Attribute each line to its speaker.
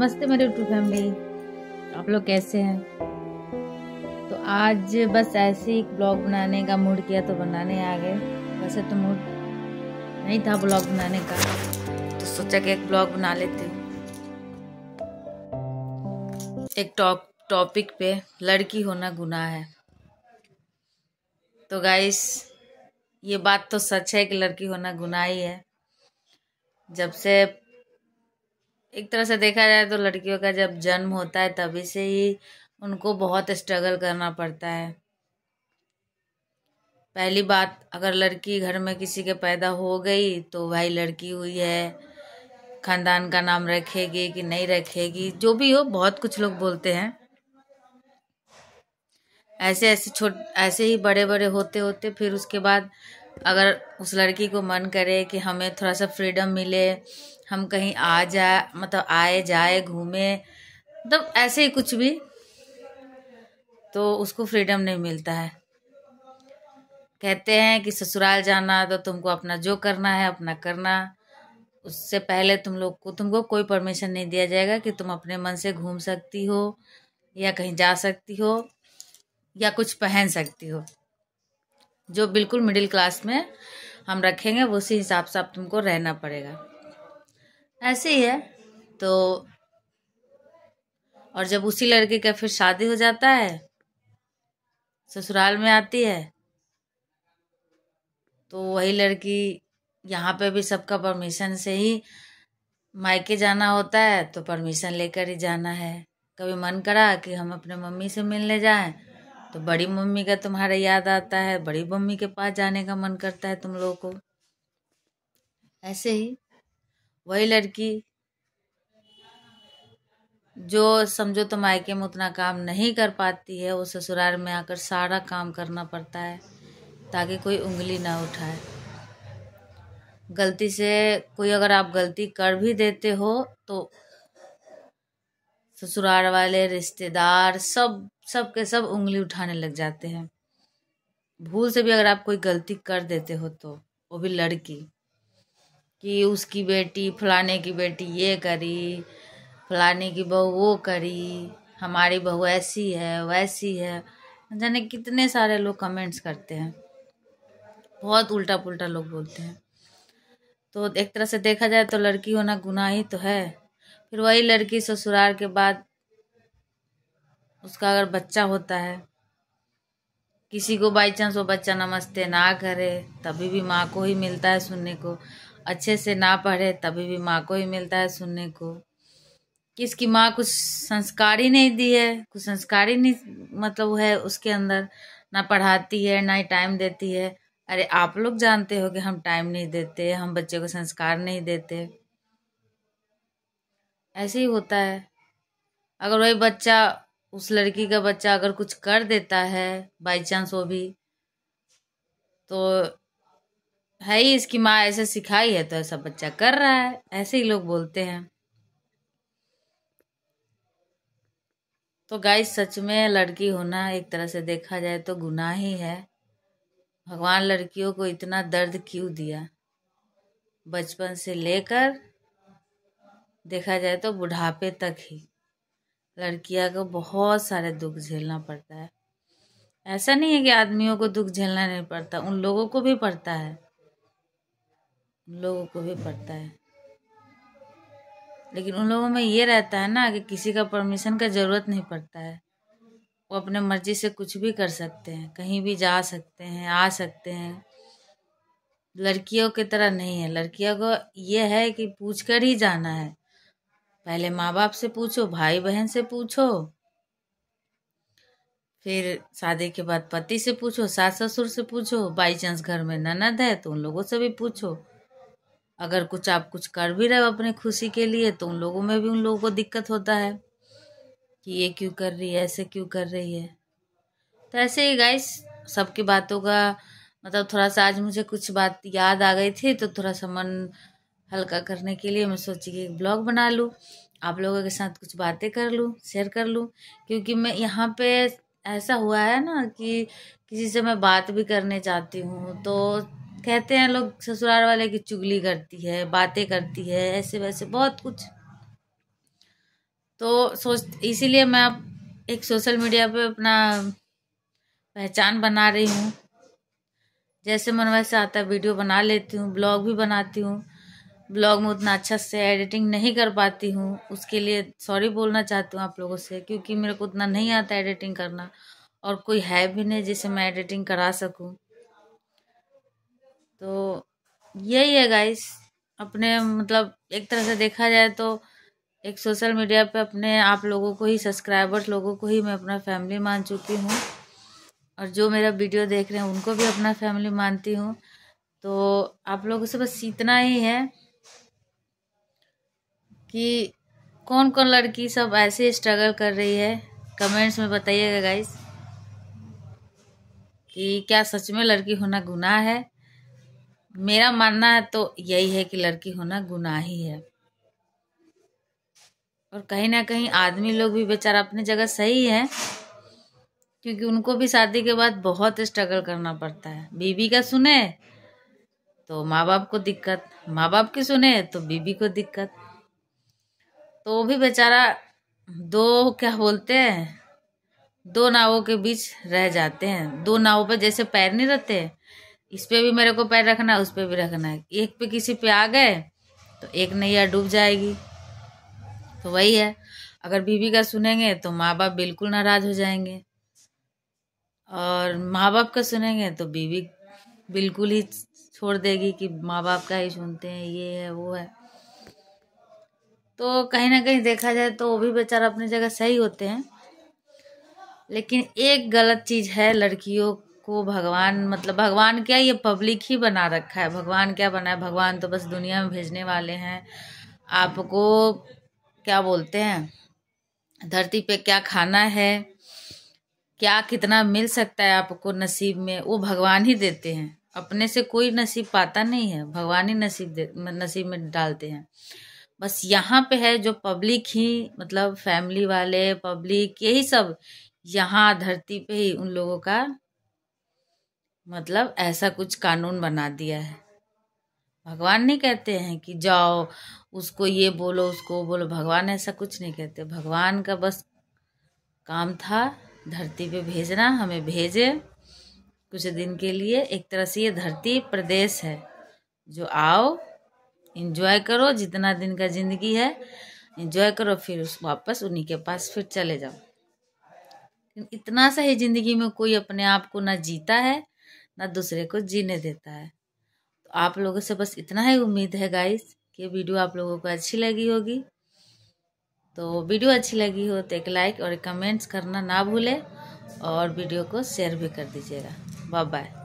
Speaker 1: नमस्ते मेरे YouTube family आप लोग कैसे हैं तो आज बस ऐसे ही ब्लॉग बनाने का मूड किया तो बनाने आ गए वैसे तो मूड नहीं था ब्लॉग बनाने का तो सोचा कि एक ब्लॉग बना लेते एक टॉप टॉपिक पे लड़की होना गुनाह है तो गाइस ये बात तो सच है कि लड़की होना गुनाह ही है जब से एक तरह से देखा जाए तो लड़कियों का जब जन्म होता है तभी से ही उनको बहुत स्ट्रगल करना पड़ता है पहली बात अगर लड़की घर में किसी के पैदा हो गई तो भाई लड़की हुई है खानदान का नाम रखेगी कि नहीं रखेगी जो भी हो बहुत कुछ लोग बोलते हैं ऐसे ऐसे छोट ऐसे ही बड़े बड़े होते होते फिर उसके बाद अगर उस लड़की को मन करे कि हमें थोड़ा सा फ्रीडम मिले हम कहीं आ जाए मतलब आए जाए घूमे मतलब ऐसे ही कुछ भी तो उसको फ्रीडम नहीं मिलता है कहते हैं कि ससुराल जाना तो तुमको अपना जो करना है अपना करना उससे पहले तुम लोग को तुमको कोई परमिशन नहीं दिया जाएगा कि तुम अपने मन से घूम सकती हो या कहीं जा सकती हो या कुछ पहन सकती हो जो बिल्कुल मिडिल क्लास में हम रखेंगे उसी हिसाब से आप तुमको रहना पड़ेगा ऐसे ही है तो और जब उसी लड़के का फिर शादी हो जाता है ससुराल में आती है तो वही लड़की यहाँ पे भी सबका परमिशन से ही मायके जाना होता है तो परमिशन लेकर ही जाना है कभी मन करा कि हम अपने मम्मी से मिलने जाएं तो बड़ी मम्मी का तुम्हारा याद आता है बड़ी मम्मी के पास जाने का मन करता है तुम लोगों को ऐसे ही वही लड़की जो समझो तो मायके में उतना काम नहीं कर पाती है वो ससुराल में आकर सारा काम करना पड़ता है ताकि कोई उंगली ना उठाए गलती से कोई अगर आप गलती कर भी देते हो तो ससुराल वाले रिश्तेदार सब सब के सब उंगली उठाने लग जाते हैं भूल से भी अगर आप कोई गलती कर देते हो तो वो भी लड़की कि उसकी बेटी फलाने की बेटी ये करी फलाने की बहू वो करी हमारी बहू ऐसी है वैसी है जाने कितने सारे लोग कमेंट्स करते हैं बहुत उल्टा पुल्टा लोग बोलते हैं तो एक तरह से देखा जाए तो लड़की होना गुनाह ही तो है फिर वही लड़की ससुराल के बाद उसका अगर बच्चा होता है किसी को बाई चांस वो बच्चा नमस्ते ना करे तभी भी माँ को ही मिलता है सुनने को अच्छे से ना पढ़े तभी भी माँ को ही मिलता है सुनने को कि इसकी माँ कुछ संस्कार ही नहीं दी है कुछ संस्कार ही नहीं मतलब है उसके अंदर ना पढ़ाती है ना ही टाइम देती है अरे आप लोग जानते हो कि हम टाइम नहीं देते हम बच्चे को संस्कार नहीं देते ऐसे ही होता है अगर वही बच्चा उस लड़की का बच्चा अगर कुछ कर देता है बाई चांस वो भी तो है ही इसकी माँ ऐसे सिखाई है तो ऐसा बच्चा कर रहा है ऐसे ही लोग बोलते हैं तो गाय सच में लड़की होना एक तरह से देखा जाए तो गुनाह ही है भगवान लड़कियों को इतना दर्द क्यों दिया बचपन से लेकर देखा जाए तो बुढ़ापे तक ही लड़कियां को बहुत सारे दुख झेलना पड़ता है ऐसा नहीं है कि आदमियों को दुख झेलना नहीं पड़ता उन लोगों को भी पड़ता है उन लोगों को भी पड़ता है लेकिन उन लोगों में ये रहता है ना कि किसी का परमिशन का ज़रूरत नहीं पड़ता है वो अपने मर्जी से कुछ भी कर सकते हैं कहीं भी जा सकते हैं आ सकते हैं लड़कियों की तरह नहीं है लड़कियों को ये है कि पूछ कर ही जाना है पहले माँ बाप से पूछो भाई बहन से पूछो फिर शादी के बाद पति से पूछो सास ससुर से पूछो बाई चांस घर में ननद है तो उन लोगों से भी पूछो अगर कुछ आप कुछ कर भी रहे हो अपने खुशी के लिए तो उन लोगों में भी उन लोगों को दिक्कत होता है कि ये क्यों कर रही है ऐसे क्यों कर रही है तो ऐसे ही गाइस सबकी बातों का मतलब थोड़ा सा आज मुझे कुछ बात याद आ गई थी तो थोड़ा सा मन हल्का करने के लिए मैं सोची कि एक ब्लॉग बना लूँ आप लोगों के साथ कुछ बातें कर लूँ शेयर कर लूँ क्योंकि मैं यहाँ पे ऐसा हुआ है ना कि किसी से मैं बात भी करने चाहती हूँ तो कहते हैं लोग ससुराल वाले की चुगली करती है बातें करती है ऐसे वैसे बहुत कुछ तो सोच इसीलिए मैं अब एक सोशल मीडिया पे अपना पहचान बना रही हूँ जैसे मन वैसे आता है वीडियो बना लेती हूँ ब्लॉग भी बनाती हूँ ब्लॉग में उतना अच्छा से एडिटिंग नहीं कर पाती हूँ उसके लिए सॉरी बोलना चाहती हूँ आप लोगों से क्योंकि मेरे को उतना नहीं आता एडिटिंग करना और कोई है भी नहीं जिसे मैं एडिटिंग करा सकूँ तो यही है गाइस अपने मतलब एक तरह से देखा जाए तो एक सोशल मीडिया पे अपने आप लोगों को ही सब्सक्राइबर्स लोगों को ही मैं अपना फैमिली मान चुकी हूँ और जो मेरा वीडियो देख रहे हैं उनको भी अपना फैमिली मानती हूँ तो आप लोगों से बस इतना ही है कि कौन कौन लड़की सब ऐसे स्ट्रगल कर रही है कमेंट्स में बताइएगा गाइस कि क्या सच में लड़की होना गुनाह है मेरा मानना है तो यही है कि लड़की होना गुनाह ही है और कहीं ना कहीं आदमी लोग भी बेचारा अपनी जगह सही है क्योंकि उनको भी शादी के बाद बहुत स्ट्रगल करना पड़ता है बीबी का सुने तो माँ बाप को दिक्कत माँ बाप की सुने तो बीबी को दिक्कत तो वो भी बेचारा दो क्या बोलते हैं दो नावों के बीच रह जाते हैं दो नावों पर जैसे पैर नहीं रहते इस पर भी मेरे को पैर रखना है उस पर भी रखना है एक पे किसी पे आ गए तो एक नैया डूब जाएगी तो वही है अगर बीवी का सुनेंगे तो माँ बाप बिल्कुल नाराज हो जाएंगे और माँ बाप का सुनेंगे तो बीवी बिल्कुल ही छोड़ देगी कि माँ बाप का ही सुनते हैं ये है वो है तो कहीं ना कहीं देखा जाए तो वो भी बेचारा अपनी जगह सही होते हैं लेकिन एक गलत चीज़ है लड़कियों को भगवान मतलब भगवान क्या ये पब्लिक ही बना रखा है भगवान क्या बना है भगवान तो बस दुनिया में भेजने वाले हैं आपको क्या बोलते हैं धरती पे क्या खाना है क्या कितना मिल सकता है आपको नसीब में वो भगवान ही देते हैं अपने से कोई नसीब पाता नहीं है भगवान ही नसीब दे नसीब में डालते हैं बस यहाँ पे है जो पब्लिक ही मतलब फैमिली वाले पब्लिक यही सब यहाँ धरती पे ही उन लोगों का मतलब ऐसा कुछ कानून बना दिया है भगवान नहीं कहते हैं कि जाओ उसको ये बोलो उसको बोलो भगवान ऐसा कुछ नहीं कहते भगवान का बस काम था धरती पे भेजना हमें भेजे कुछ दिन के लिए एक तरह से ये धरती प्रदेश है जो आओ इंजॉय करो जितना दिन का ज़िंदगी है इंजॉय करो फिर उस वापस उन्हीं के पास फिर चले जाओ इतना सा ही ज़िंदगी में कोई अपने आप को ना जीता है ना दूसरे को जीने देता है तो आप लोगों से बस इतना ही उम्मीद है गाइस कि वीडियो आप लोगों को अच्छी लगी होगी तो वीडियो अच्छी लगी हो तो एक लाइक और कमेंट्स करना ना भूलें और वीडियो को शेयर भी कर दीजिएगा बाय बाय